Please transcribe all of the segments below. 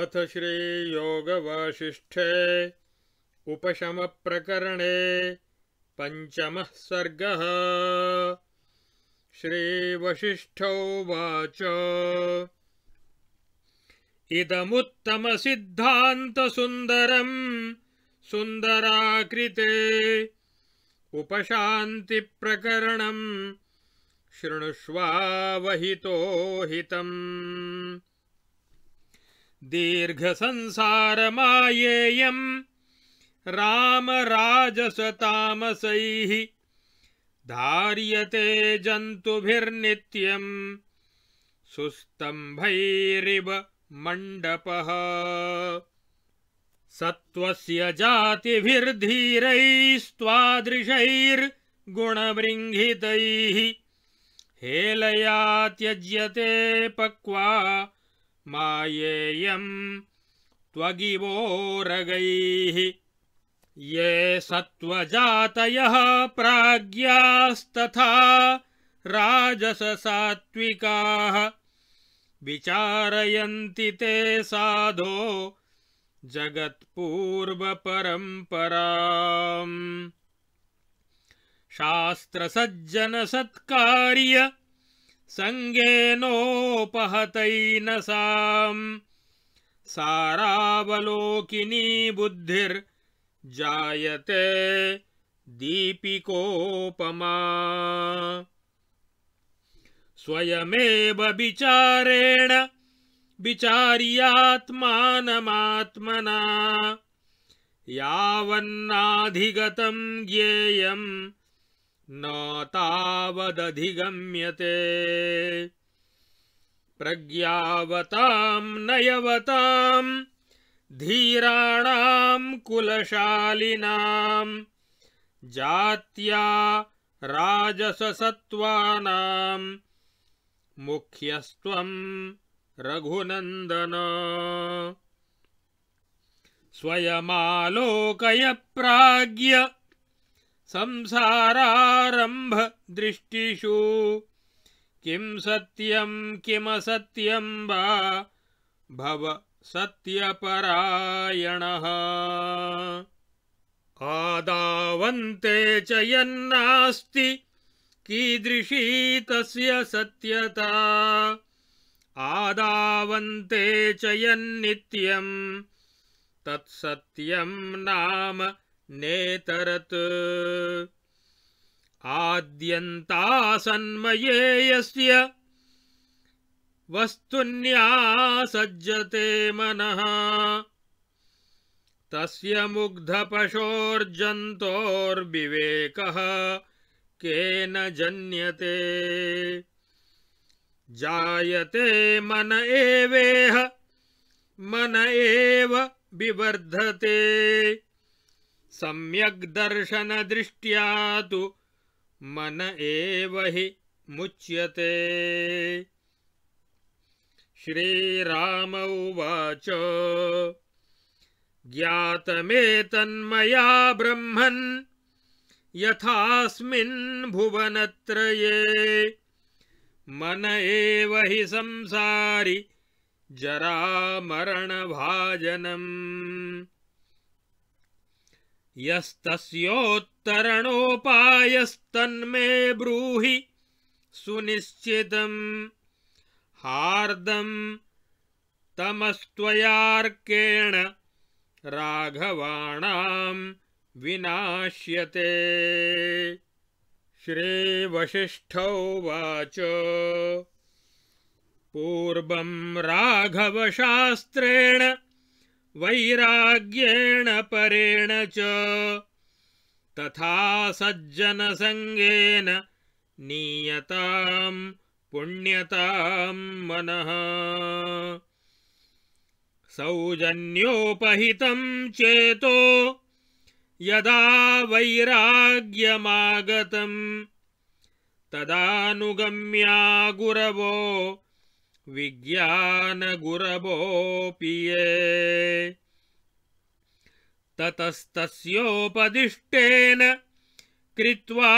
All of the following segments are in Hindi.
अथ श्रीयोगवासिष्ठे उपशमप्रकरणे पञ्चमः सर्गः वाच इदमुत्तमसिद्धान्तसुन्दरम् सुन्दराकृते उपशान्तिप्रकरणम् शृणुष्वावहितोहितम् दीर्घसंसारमायेयम् रामराजसतामसैः धार्यते जन्तुभिर्नित्यम् सुस्तम्भैरिव मण्डपः सत्त्वस्य जातिभिर्धीरैस्त्वादृशैर्गुणवृङ्घितैः हेलया त्यज्यते पक्वा मायेयम् त्वगिवोरगैः ये सत्त्वजातयः प्राज्ञास्तथा राजससात्विकाः विचारयन्ति ते साधो जगत्पूर्वपरम्पराम् शास्त्रसज्जनसत्कार्य सङ्गेनोपहतैनसाम् सारावलोकिनी बुद्धिर्जायते दीपिकोपमा स्वयमेव विचारेण विचार्यात्मानमात्मना यावन्नाधिगतं ज्ञेयम् तावदधिगम्यते प्रज्ञावताम् नयवताम् धीराणाम् कुलशालिनाम् जात्या राजससत्त्वानाम् मुख्यस्त्वम् रघुनन्दन स्वयमालोकय प्राज्ञ संसारारम्भदृष्टिषु किं सत्यं किमसत्यं वा भव सत्यपरायणः आदावन्ते चयन्नास्ति कीदृशी तस्य सत्यता आदावन्ते चयन्नित्यम् तत्सत्यम् नाम नेतरत् आद्यन्तासन्मये यस्य सज्जते मनः तस्य मुग्धपशोर्जन्तोर्विवेकः केन जन्यते जायते मन एवेह मन एव विवर्धते सम्यग्दर्शनदृष्ट्या तु मन एव हि मुच्यते श्रीराम उवाच ज्ञातमेतन्मया ब्रह्मन् यथास्मिन् भुवनत्रये मन एव हि संसारि जरामरणभाजनम् यस्तस्योत्तरणोपायस्तन्मे ब्रूहि सुनिश्चितम् हार्दम् तमस्त्वयार्केण राघवाणाम् विनाश्यते वाचो पूर्वम् राघवशास्त्रेण वैराग्येण परेण च तथा सज्जनसङ्गेन नीयताम् पुण्यताम् मनः सौजन्योपहितम् चेतो यदा वैराग्यमागतम् तदानुगम्या गुरवो ये ततस्तस्योपदिष्टेन कृत्वा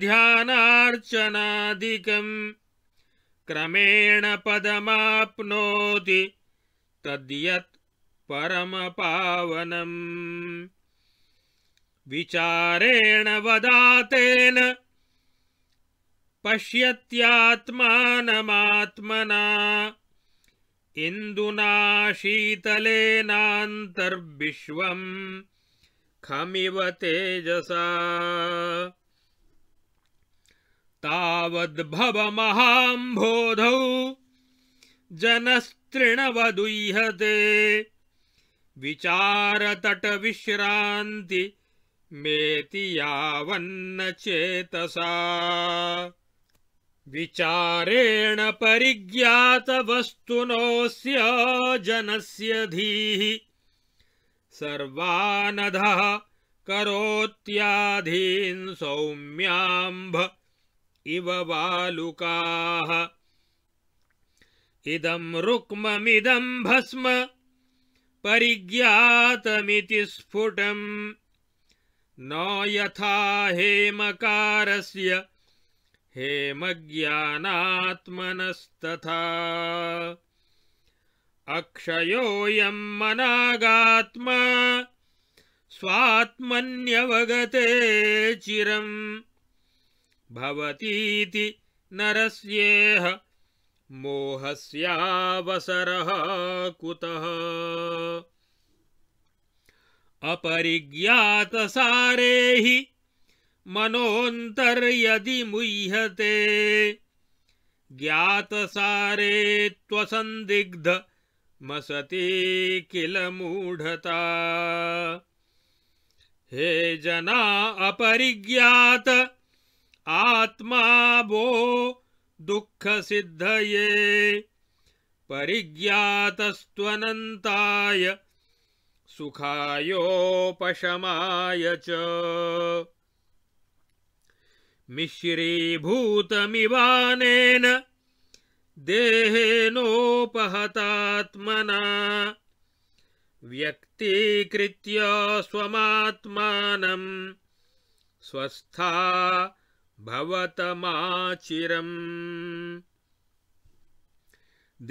ध्यानार्चनादिकम् क्रमेण पदमाप्नोति तद्यत् परमपावनम् विचारेण वदातेन पश्यत्यात्मानमात्मना इन्दुना शीतलेनान्तर्विश्वम् खमिव तेजसा तावद्भवमहाम्भोधौ जनस्तृणवदुह्यते विचारतटविश्रान्ति मेति यावन्न चेतसा विचारेण परिज्ञातवस्तुनोऽस्य जनस्य धीः सर्वानधः करोत्याधीन् सौम्याम्भ इव वालुकाः इदम् भस्म परिज्ञातमिति स्फुटम् न यथा हेमकारस्य हेमज्ञानात्मनस्तथा अक्षयोऽयं मनागात्मा स्वात्मन्यवगते चिरम् भवतीति नरस्येह मोहस्यावसरः कुतः अपरिज्ञातसारे हि मुह्यते ज्ञातसारे मसति किल मूढता हे जना अपरिज्ञात आत्मा वो दुःखसिद्धये परिज्ञातस्त्वनन्ताय सुखायोपशमाय च मिश्रीभूतमिवानेन देहेनोपहतात्मना व्यक्तीकृत्य स्वमात्मानम् स्वस्था भवतमाचिरम्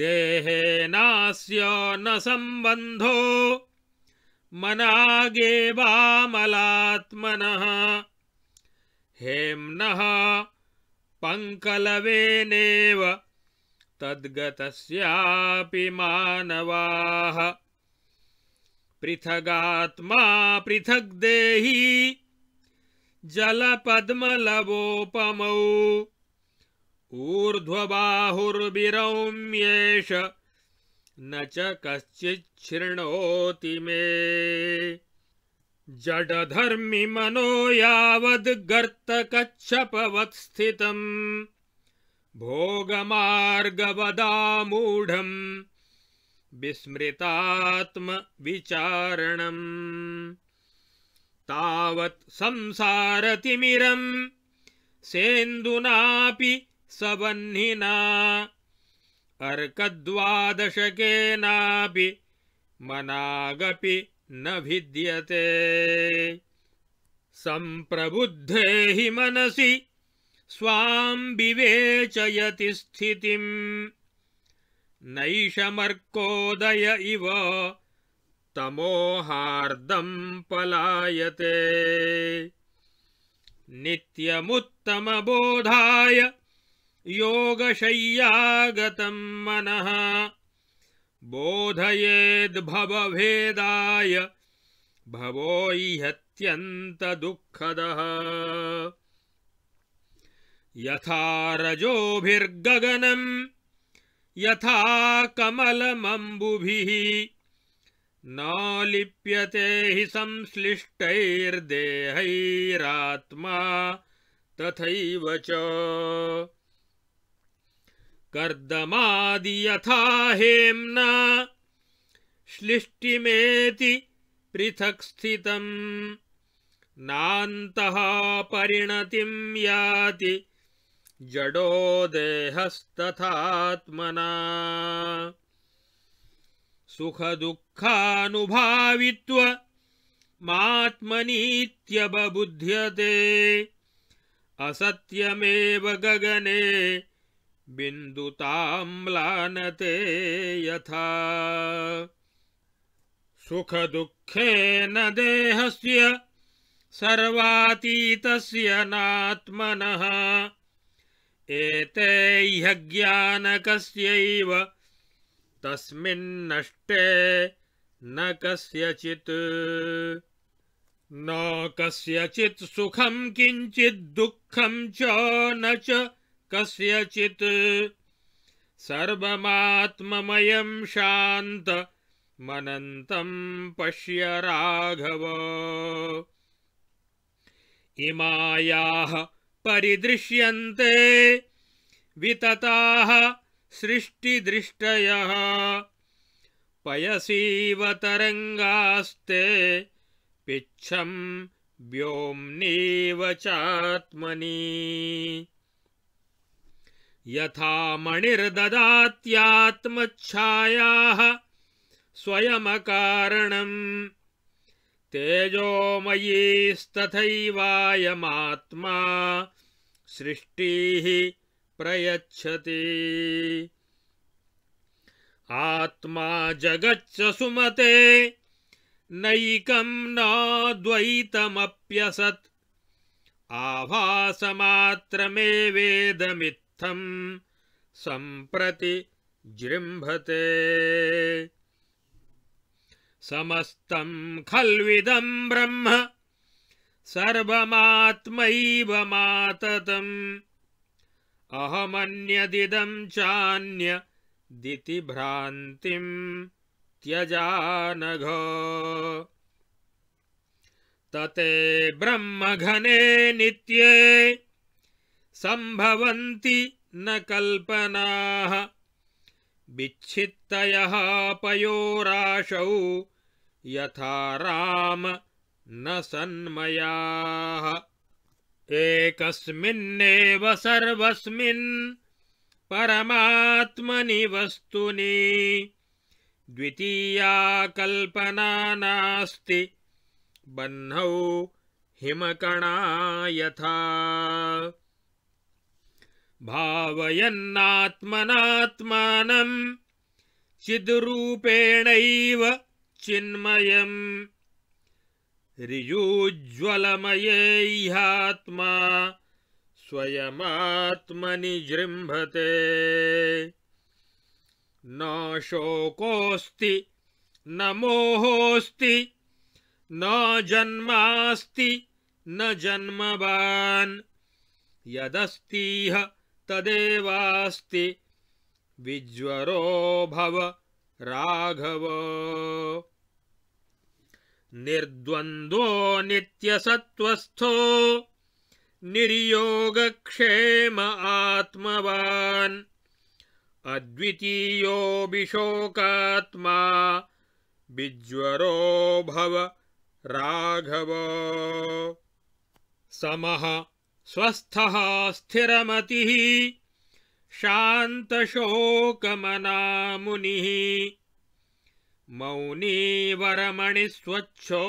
देहेनास्य न सम्बन्धो मनागेवामलात्मनः हेमन पङ्कलवेनेव तद्गतस्यापि मानवाः पृथगात्मा पृथग्देही जलपद्मलवोपमौ ऊर्ध्वबाहुर्विरौम्येष न च मे जडधर्मि मनो स्थितम् भोगमार्गवदामूढम् विस्मृतात्मविचारणम् तावत् संसारतिमिरम् सेन्दुनापि सवह्निना अर्कद्वादशकेनापि मनागपि न भिद्यते सम्प्रबुद्धे हि मनसि स्वाम् विवेचयति स्थितिम् नैषमर्कोदय इव तमोहार्दम् पलायते नित्यमुत्तमबोधाय योगशय्यागतम् मनः बोधयेद्भवभेदाय भवो ह्यत्यन्तदुःखदः यथा रजोभिर्गगनम् यथा कमलमम्बुभिः न लिप्यते हि संश्लिष्टैर्देहैरात्मा तथैव च हेम्ना श्लिष्टिमेति पृथक् स्थितम् नान्तः परिणतिम् याति जडो देहस्तथात्मना सुखदुःखानुभावित्वमात्मनीत्यबुध्यते असत्यमेव गगने बिन्दुताम्लानते यथा सुखदुःखेन देहस्य सर्वातीत नात्मनः एते ह्यज्ञानकस्यैव तस्मिन्नष्टे न क्यचि न कस्यचित् सुखं किञ्चित् न च कस्यचित् शान्त मनन्तं पश्य राघव इमायाः परिदृश्यन्ते वितताः सृष्टिदृष्टयः पयसीव तरङ्गास्ते पिच्छं व्योम्नी चात्मनि यथा मणिर्ददात्यात्मच्छायाः स्वयमकारणम् तेजोमयिस्तथैवायमात्मा सृष्टिः प्रयच्छति आत्मा जगच्च जगत्सुमते नैकम् न द्वैतमप्यसत् आभासमात्रमेवेदमित् सम्प्रति जृम्भते समस्तम् खल्विदम् ब्रह्म सर्वमात्मैव माततम् अहमन्यदिदम् चान्यदिति भ्रान्तिम् त्यजानघ तते ब्रह्मघने नित्ये सम्भवन्ति न कल्पनाः विच्छित्तयः पयोराशौ यथा राम न सन्मयाः एकस्मिन्नेव सर्वस्मिन् परमात्मनि वस्तुनि द्वितीया कल्पना नास्ति बह्नौ हिमकणा यथा भावयन्नात्मनात्मानम् चिद्रूपेणैव चिन्मयम् ऋयूज्ज्वलमये ह्यात्मा स्वयमात्मनि जृम्भते न शोकोऽस्ति न मोहोऽस्ति न जन्मास्ति न जन्मवान् यदस्तीह तदेवास्ति विज्वरो भव राघव निर्द्वन्द्वो नित्यसत्त्वस्थो निर्योगक्षेम आत्मवान् विशोकात्मा विज्वरो भव राघव समः स्वस्थः स्थिरमतिः शान्तशोकमना मुनिः मौनीवरमणिस्वच्छो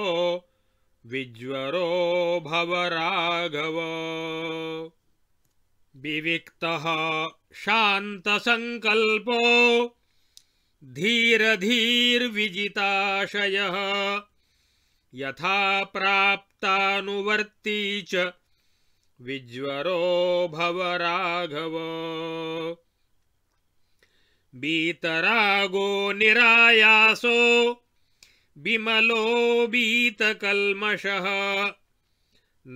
विज्वरो भवराघव विविक्तः शान्तसङ्कल्पो धीरधीर्विजिताशयः यथा प्राप्तानुवर्ती च विज्वरो भव राघव बीतरागो निरायासो विमलो बीतकल्मषः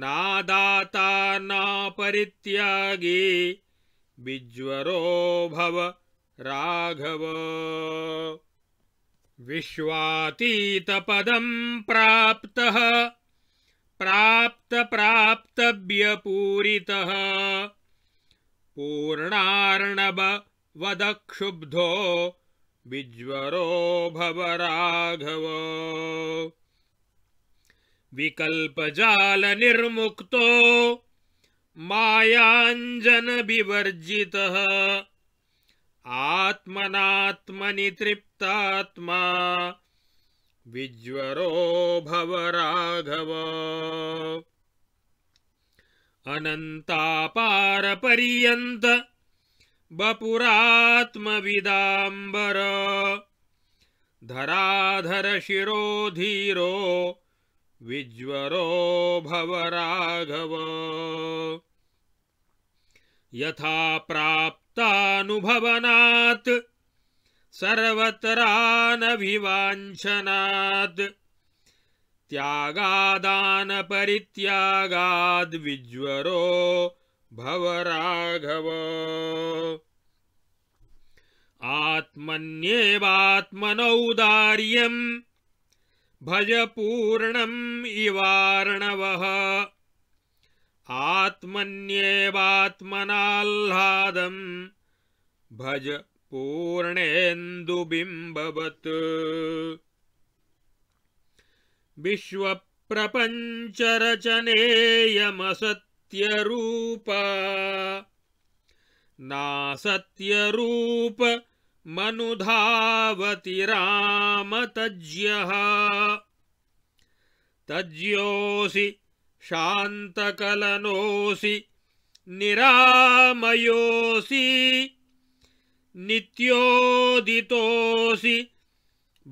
नादाता नापरित्यागी विज्वरो भव राघव विश्वातीतपदं प्राप्तः प्राप्त प्राप्तव्यपूरितः पूर्णार्णब वदक्षुब्धो विज्वरो भवराघव विकल्पजालनिर्मुक्तो मायाञ्जनविवर्जितः आत्मनात्मनि तृप्तात्मा विज्वरो भव राघव अनन्तापारपर्यन्त बपुरात्मविदाम्बर धराधरशिरो धीरो विज्वरो भव राघव यथा प्राप्तानुभवनात् सर्वतरानभिवाञ्छनाद् त्यागादानपरित्यागाद् विज्वरो भव राघव आत्मन्येवात्मनौदार्यम् भज इवार्णवः आत्मन्येवात्मनाह्लादम् भज पूर्णेन्दुबिम्बवत् नासत्यरूप राम तज्यः तज्योऽसि शान्तकलनोऽसि निरामयोऽसि नित्योदितोऽसि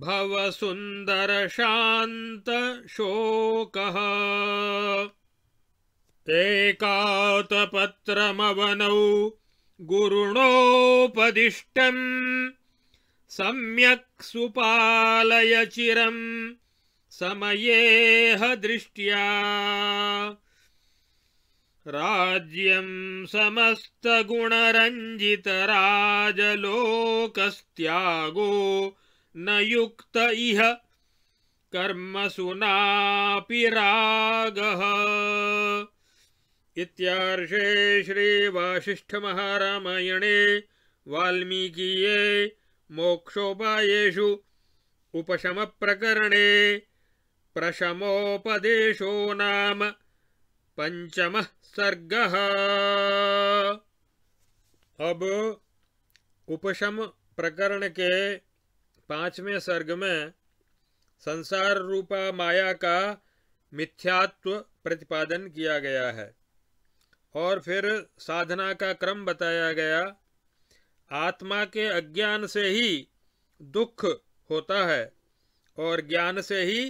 भवसुन्दरशान्तशोकः एकातपत्रमवनौ गुरुणोपदिष्टम् सम्यक् सुपालय चिरम् समयेह दृष्ट्या राज्यं समस्तगुणरञ्जितराजलोकस्त्यागो न युक्त इह कर्मसु नापि रागः इत्यार्षे श्रीवासिष्ठमहारामायणे वाल्मीकिये मोक्षोपायेषु उपशमप्रकरणे प्रशमोपदेशो नाम पञ्चमः सर्ग अब उपशम प्रकरण के पांचवें सर्ग में संसार रूपा माया का मिथ्यात्व प्रतिपादन किया गया है और फिर साधना का क्रम बताया गया आत्मा के अज्ञान से ही दुख होता है और ज्ञान से ही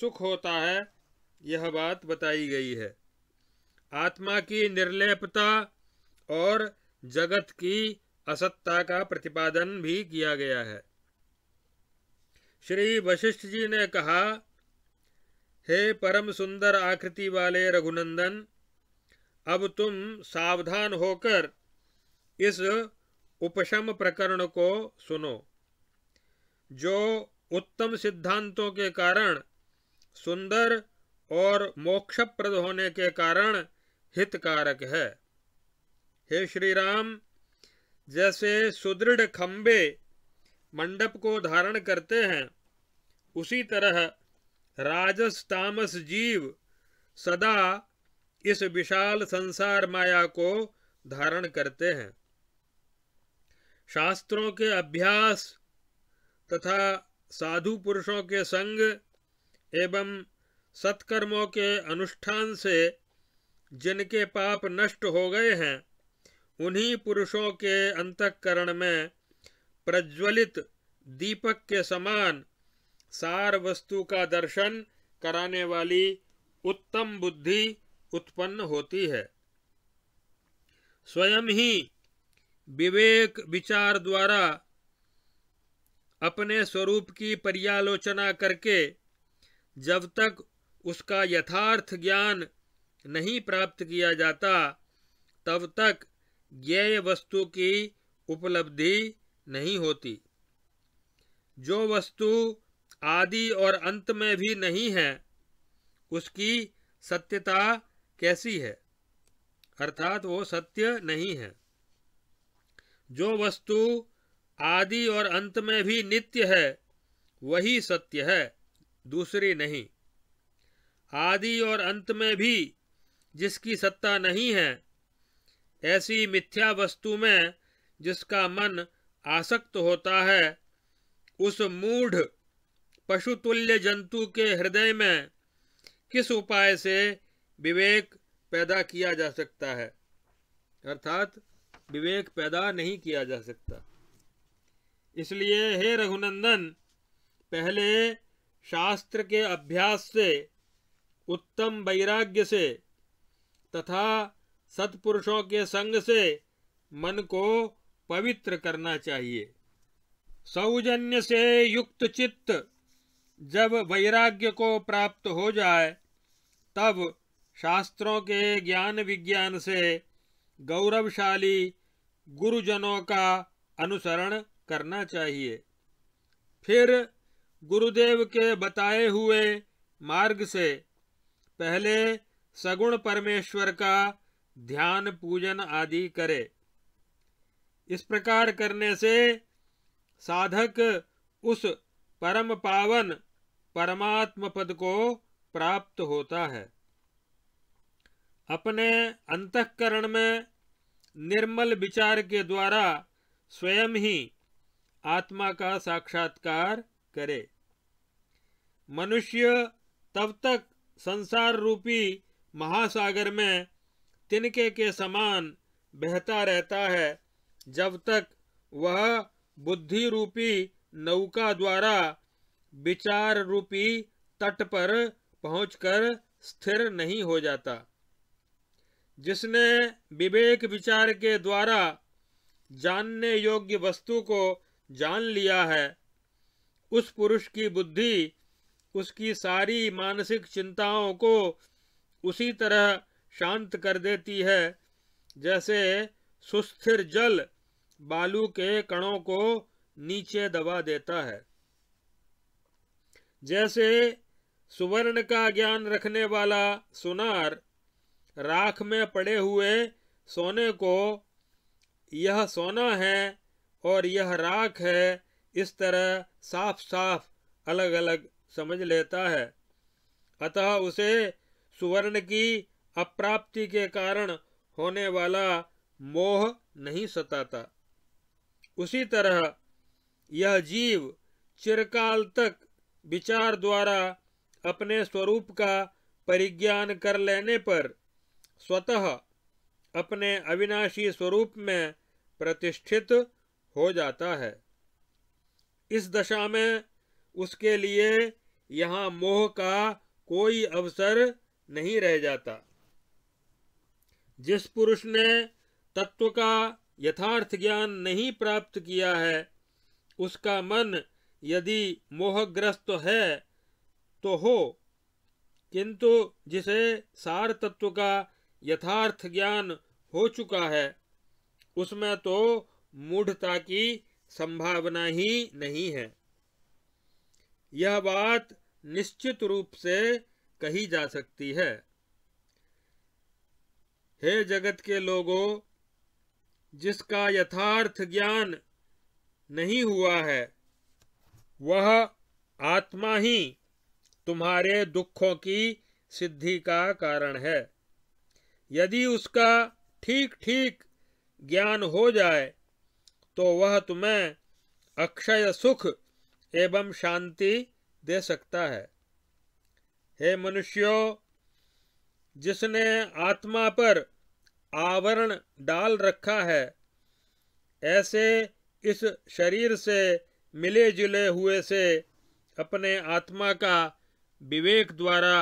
सुख होता है यह बात बताई गई है आत्मा की निर्लेपता और जगत की असत्ता का प्रतिपादन भी किया गया है श्री वशिष्ठ जी ने कहा हे परम सुंदर आकृति वाले रघुनंदन अब तुम सावधान होकर इस उपशम प्रकरण को सुनो जो उत्तम सिद्धांतों के कारण सुंदर और मोक्षप्रद होने के कारण हितकारक है हे श्री राम जैसे सुदृढ़ खम्बे मंडप को धारण करते हैं उसी तरह राजस तामस जीव सदा इस विशाल संसार माया को धारण करते हैं शास्त्रों के अभ्यास तथा साधु पुरुषों के संग एवं सत्कर्मों के अनुष्ठान से जिनके पाप नष्ट हो गए हैं उन्हीं पुरुषों के अंतकरण में प्रज्वलित दीपक के समान सार वस्तु का दर्शन कराने वाली उत्तम बुद्धि उत्पन्न होती है स्वयं ही विवेक विचार द्वारा अपने स्वरूप की पर्यालोचना करके जब तक उसका यथार्थ ज्ञान नहीं प्राप्त किया जाता तब तक ज्ञेय वस्तु की उपलब्धि नहीं होती जो वस्तु आदि और अंत में भी नहीं है उसकी सत्यता कैसी है अर्थात वो सत्य नहीं है जो वस्तु आदि और अंत में भी नित्य है वही सत्य है दूसरी नहीं आदि और अंत में भी जिसकी सत्ता नहीं है ऐसी मिथ्या वस्तु में जिसका मन आसक्त होता है उस मूढ़ पशुतुल्य जंतु के हृदय में किस उपाय से विवेक पैदा किया जा सकता है अर्थात विवेक पैदा नहीं किया जा सकता इसलिए हे रघुनंदन पहले शास्त्र के अभ्यास से उत्तम वैराग्य से तथा सत्पुरुषों के संग से मन को पवित्र करना चाहिए सौजन्य से युक्त चित्त जब वैराग्य को प्राप्त हो जाए तब शास्त्रों के ज्ञान विज्ञान से गौरवशाली गुरुजनों का अनुसरण करना चाहिए फिर गुरुदेव के बताए हुए मार्ग से पहले सगुण परमेश्वर का ध्यान पूजन आदि करे इस प्रकार करने से साधक उस परम पावन परमात्म पद को प्राप्त होता है अपने अंतकरण में निर्मल विचार के द्वारा स्वयं ही आत्मा का साक्षात्कार करे मनुष्य तब तक संसार रूपी महासागर में तिनके के समान बहता रहता है जब तक वह बुद्धि रूपी नौका द्वारा विचार रूपी तट पर पहुंचकर स्थिर नहीं हो जाता जिसने विवेक विचार के द्वारा जानने योग्य वस्तु को जान लिया है उस पुरुष की बुद्धि उसकी सारी मानसिक चिंताओं को उसी तरह शांत कर देती है जैसे सुस्थिर जल बालू के कणों को नीचे दबा देता है जैसे सुवर्ण का ज्ञान रखने वाला सुनार राख में पड़े हुए सोने को यह सोना है और यह राख है इस तरह साफ साफ अलग अलग समझ लेता है अतः उसे सुवर्ण की अप्राप्ति के कारण होने वाला मोह नहीं सताता उसी तरह यह जीव चिरकाल तक विचार द्वारा अपने स्वरूप का परिज्ञान कर लेने पर स्वतः अपने अविनाशी स्वरूप में प्रतिष्ठित हो जाता है इस दशा में उसके लिए यहाँ मोह का कोई अवसर नहीं रह जाता जिस पुरुष ने तत्व का यथार्थ ज्ञान नहीं प्राप्त किया है उसका मन यदि मोहग्रस्त है तो हो किंतु जिसे सार तत्व का यथार्थ ज्ञान हो चुका है उसमें तो मूढ़ता की संभावना ही नहीं है यह बात निश्चित रूप से कही जा सकती है हे जगत के लोगों जिसका यथार्थ ज्ञान नहीं हुआ है वह आत्मा ही तुम्हारे दुखों की सिद्धि का कारण है यदि उसका ठीक ठीक ज्ञान हो जाए तो वह तुम्हें अक्षय सुख एवं शांति दे सकता है हे मनुष्यो जिसने आत्मा पर आवरण डाल रखा है ऐसे इस शरीर से मिले जुले हुए से अपने आत्मा का विवेक द्वारा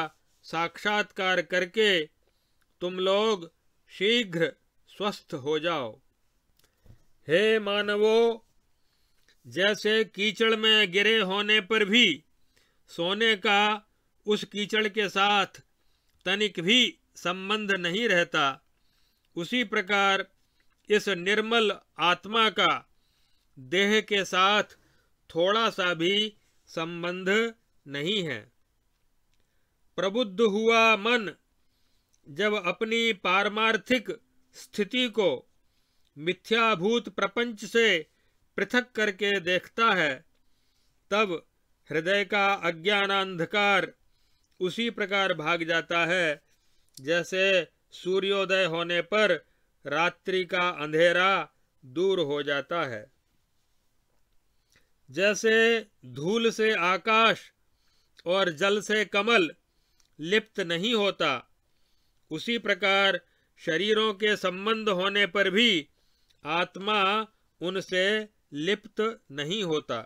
साक्षात्कार करके तुम लोग शीघ्र स्वस्थ हो जाओ हे मानवो जैसे कीचड़ में गिरे होने पर भी सोने का उस कीचड़ के साथ तनिक भी संबंध नहीं रहता उसी प्रकार इस निर्मल आत्मा का देह के साथ थोड़ा सा भी संबंध नहीं है प्रबुद्ध हुआ मन जब अपनी पारमार्थिक स्थिति को मिथ्याभूत प्रपंच से पृथक करके देखता है तब हृदय का अज्ञानांधकार उसी प्रकार भाग जाता है जैसे सूर्योदय होने पर रात्रि का अंधेरा दूर हो जाता है जैसे धूल से आकाश और जल से कमल लिप्त नहीं होता उसी प्रकार शरीरों के संबंध होने पर भी आत्मा उनसे लिप्त नहीं होता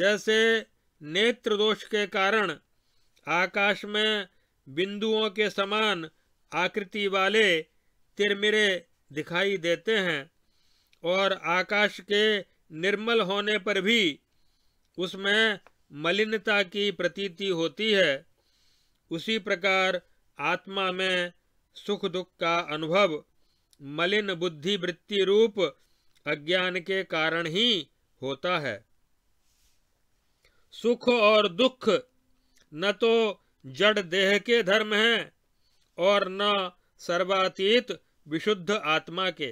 जैसे नेत्र दोष के कारण आकाश में बिंदुओं के समान आकृति वाले तिरमिरे दिखाई देते हैं और आकाश के निर्मल होने पर भी उसमें मलिनता की प्रतीति होती है उसी प्रकार आत्मा में सुख दुख का अनुभव मलिन बुद्धि वृत्ति रूप अज्ञान के कारण ही होता है सुख और दुख न तो जड़ देह के धर्म हैं और न सर्वातीत विशुद्ध आत्मा के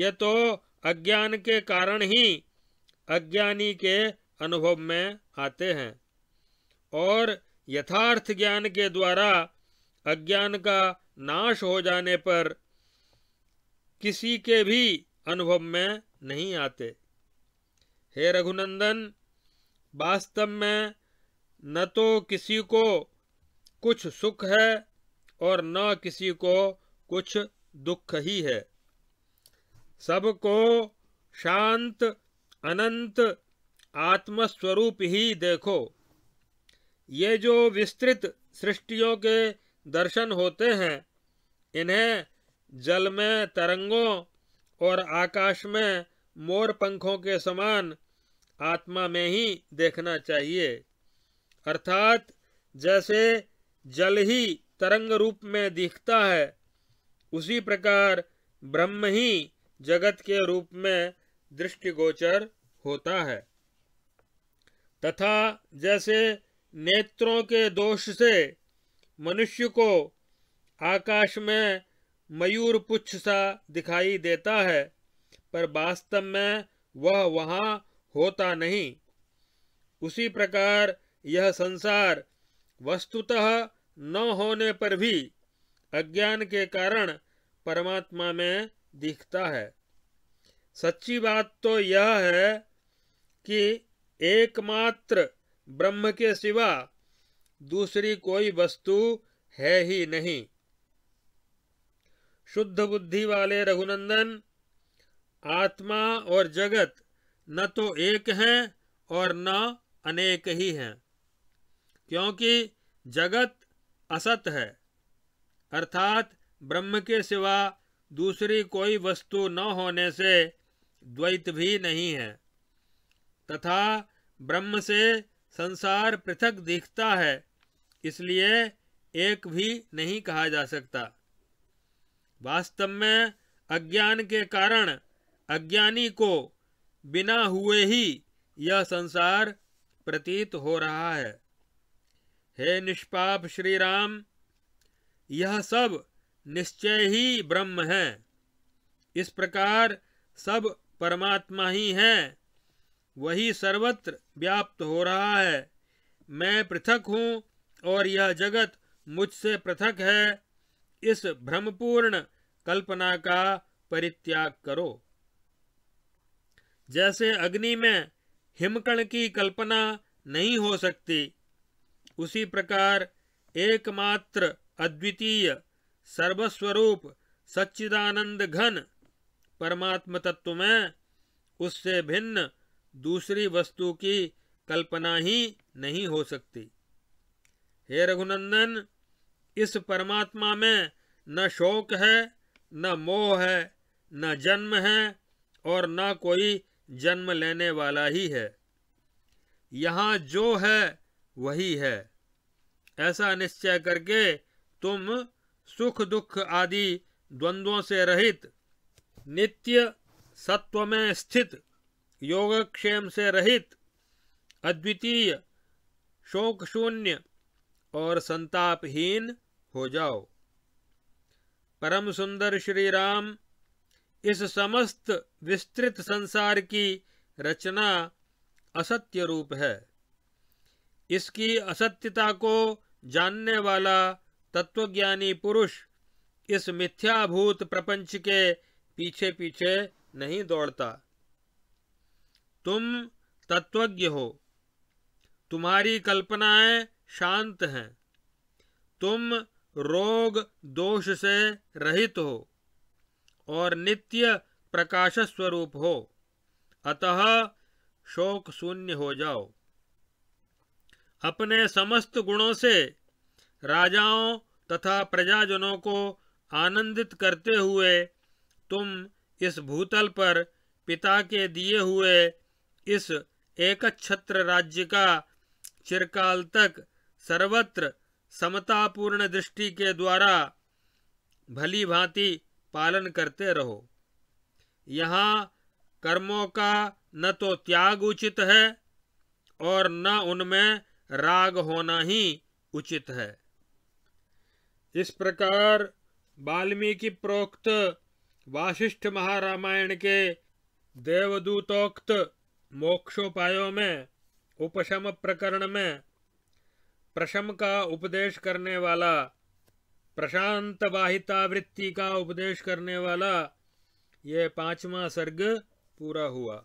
ये तो अज्ञान के कारण ही अज्ञानी के अनुभव में आते हैं और यथार्थ ज्ञान के द्वारा अज्ञान का नाश हो जाने पर किसी के भी अनुभव में नहीं आते हे रघुनंदन वास्तव में न तो किसी को कुछ सुख है और न किसी को कुछ दुख ही है सबको शांत अनंत आत्मस्वरूप ही देखो ये जो विस्तृत सृष्टियों के दर्शन होते हैं इन्हें जल में तरंगों और आकाश में मोर पंखों के समान आत्मा में ही देखना चाहिए अर्थात जैसे जल ही तरंग रूप में दिखता है उसी प्रकार ब्रह्म ही जगत के रूप में दृष्टिगोचर होता है तथा जैसे नेत्रों के दोष से मनुष्य को आकाश में मयूर पुच्छ सा दिखाई देता है पर वास्तव में वह वहाँ होता नहीं उसी प्रकार यह संसार वस्तुतः न होने पर भी अज्ञान के कारण परमात्मा में दिखता है सच्ची बात तो यह है कि एकमात्र ब्रह्म के सिवा दूसरी कोई वस्तु है ही नहीं शुद्ध बुद्धि वाले रघुनंदन आत्मा और जगत न तो एक हैं और न अनेक ही हैं क्योंकि जगत असत है अर्थात ब्रह्म के सिवा दूसरी कोई वस्तु न होने से द्वैत भी नहीं है तथा ब्रह्म से संसार पृथक दिखता है इसलिए एक भी नहीं कहा जा सकता वास्तव में अज्ञान के कारण अज्ञानी को बिना हुए ही यह संसार प्रतीत हो रहा है हे निष्पाप श्री राम यह सब निश्चय ही ब्रह्म है इस प्रकार सब परमात्मा ही है वही सर्वत्र व्याप्त हो रहा है मैं पृथक हूँ और यह जगत मुझसे पृथक है इस भ्रमपूर्ण कल्पना का परित्याग करो जैसे अग्नि में हिमकण की कल्पना नहीं हो सकती उसी प्रकार एकमात्र अद्वितीय सर्वस्वरूप सच्चिदानंद घन परमात्म तत्व में उससे भिन्न दूसरी वस्तु की कल्पना ही नहीं हो सकती हे रघुनंदन इस परमात्मा में न शोक है न मोह है न जन्म है और न कोई जन्म लेने वाला ही है यहाँ जो है वही है ऐसा निश्चय करके तुम सुख दुख आदि द्वंद्वों से रहित नित्य सत्व में स्थित योगक्षेम से रहित अद्वितीय शोक शून्य और संतापहीन हो जाओ परम सुंदर श्री राम इस समस्त विस्तृत संसार की रचना असत्य रूप है इसकी असत्यता को जानने वाला तत्वज्ञानी पुरुष इस मिथ्याभूत प्रपंच के पीछे पीछे नहीं दौड़ता तुम तत्वज्ञ हो तुम्हारी कल्पनाएं शांत हैं तुम रोग दोष से रहित हो और नित्य प्रकाश स्वरूप हो अतः शोक शून्य हो जाओ अपने समस्त गुणों से राजाओं तथा प्रजाजनों को आनंदित करते हुए तुम इस भूतल पर पिता के दिए हुए इस एक छत्र राज्य का चिरकाल तक सर्वत्र समतापूर्ण दृष्टि के द्वारा भली भांति पालन करते रहो यहाँ कर्मों का न तो त्याग उचित है और न उनमें राग होना ही उचित है इस प्रकार वाल्मीकि प्रोक्त वाशिष्ठ महारामायण के देवदूतोक्त मोक्षोपायों में उपशम प्रकरण में प्रशम का उपदेश करने वाला प्रशांत वाहिता वृत्ति का उपदेश करने वाला ये पांचवा सर्ग पूरा हुआ